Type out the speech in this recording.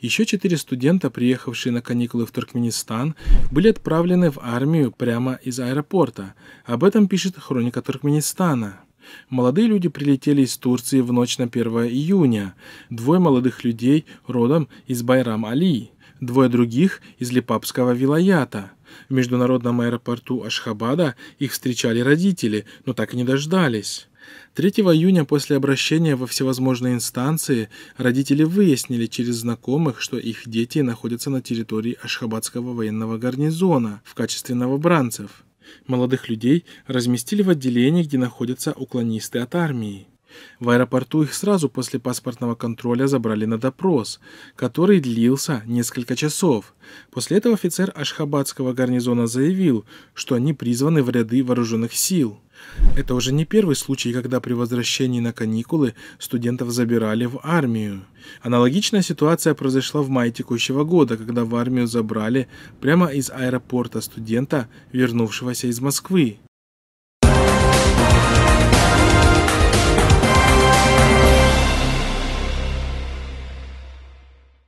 Еще четыре студента, приехавшие на каникулы в Туркменистан, были отправлены в армию прямо из аэропорта. Об этом пишет хроника Туркменистана. Молодые люди прилетели из Турции в ночь на 1 июня. Двое молодых людей родом из Байрам-Али, двое других из Липапского вилаята. В международном аэропорту Ашхабада их встречали родители, но так и не дождались. 3 июня после обращения во всевозможные инстанции родители выяснили через знакомых, что их дети находятся на территории Ашхабадского военного гарнизона в качестве новобранцев. Молодых людей разместили в отделении, где находятся уклонисты от армии. В аэропорту их сразу после паспортного контроля забрали на допрос, который длился несколько часов. После этого офицер Ашхабадского гарнизона заявил, что они призваны в ряды вооруженных сил. Это уже не первый случай, когда при возвращении на каникулы студентов забирали в армию. Аналогичная ситуация произошла в мае текущего года, когда в армию забрали прямо из аэропорта студента, вернувшегося из Москвы.